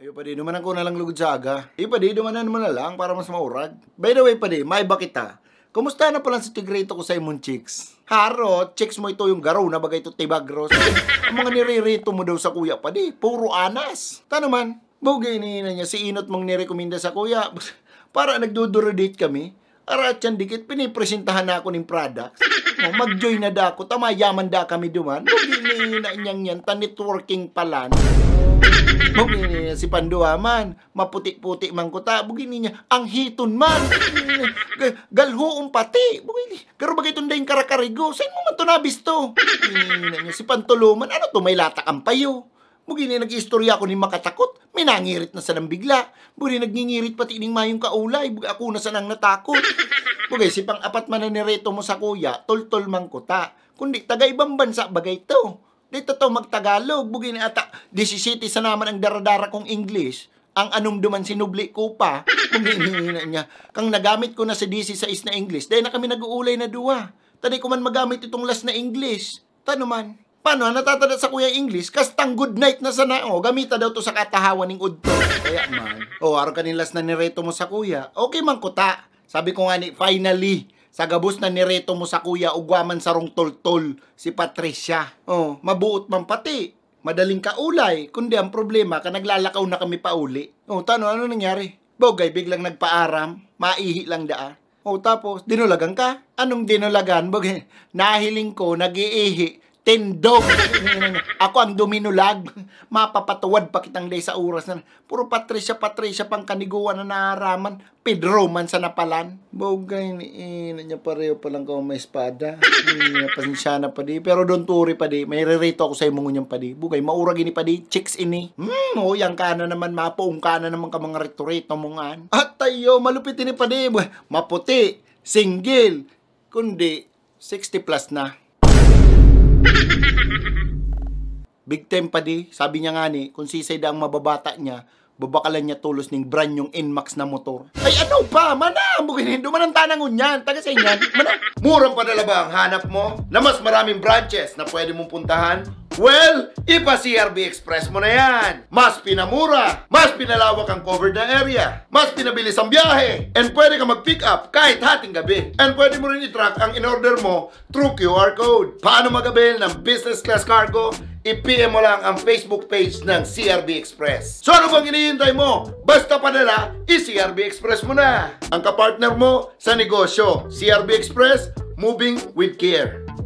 Ayo pa di, dumanan ko na lang lugod sa aga. Ayo pa di, dumanan mo na lang para mas maurag. By the way pa di, may bakita. Kumusta na pala si Tigrito ko sa imong chicks? Haro, chicks mo ito yung garaw na bagay ito tibagros. Ang mga nirerito mo daw sa kuya pa di, puro anas. Tano man, bugay ni niya si Inot mong nirekomenda sa kuya. para nagdudurodate kami, Aratyan dikit, pinipresentahan na ako ng products. No, oh, mag-join na da ako, tamayaman da kami duman. Huwag no, na niyang yan, ta-networking pala. Bugin niya si man, maputi-puti man kuta, bugin niya, ang hiton man, galhoong pati, bugin niya, garo bagay itong dahing karakarigo, saan mo man to nabisto? Bugin niya si Pantuluman, ano to, may latak kang payo. Bugin niya, nag-istorya ako ni makatakot, minangirit na sanang bigla, bugin nagngingirit pati ining mayong kaulay, bugin ako na sanang natakot. Bugay, si pang apat man na nireto mo sa kuya, tol-tol man kuta, kundi taga ibang bansa bagay to dito to magtagalog bugi ni ata 17 sa naman ang daradara kong English ang duman sinubli ko pa kung niya kang nagamit ko na sa DC6 na English dahil na kami nag-uulay na duwa tani ko man magamit itong last na English tano man paano natatanda sa kuya English kastang good night na sana o gamita daw to sa katahawan ng udto kaya man o oh, araw kanin last na nireto mo sa kuya okay man kuta sabi ko nga ni finally sa gabos na nireto mo sa kuya ugwaman sa rong toltol si Patricia. Oh, mabuot man pati. Madaling kaulay, kundi ang problema ka naglalakaw na kami pauli. uli. Oh, tano ano nangyari? Bogay biglang nagpaaram, maihi lang daa. Oh, tapos dinulagan ka? Anong dinulagan? Bogay, nahiling ko nagiihi tindog. Ako ang duminulag. Mapapatuwad pa kitang day sa oras na puro Patricia, Patricia pang kaniguan na naaraman. Pedro man sa napalan. Bogay ni ina niya pareho pa lang kung may espada. Ina pasensya na pa di. Pero don't worry pa di. May ririto ako sa imong niyang pa di. Bugay, maurag ini pa di. Chicks ini. Hmm, oh, yang kana naman. Mapoong kana naman ka mga retorito mongan. At tayo, malupit ini pa di. Maputi, single, kundi 60 plus na. Big time pa di, sabi niya nga ni, kung sisay da ang mababata niya, babakalan niya tulos ng brand yung Inmax na motor. Ay ano pa, mana, buginin, duman ang tanang unyan. taga sa inyan, mana. Murang padala ba ang hanap mo na mas maraming branches na pwede mong puntahan Well, ipa CRB Express mo na yan. Mas pinamura, mas pinalawak ang covered na area, mas pinabilis ang biyahe, and pwede ka mag-pick up kahit hating gabi. And pwede mo rin i-track ang in-order mo through QR code. Paano mag-avail ng business class cargo? i-PM mo lang ang Facebook page ng CRB Express. So ano bang hinihintay mo? Basta padala, i-CRB Express mo na. Ang kapartner mo sa negosyo, CRB Express, moving with care.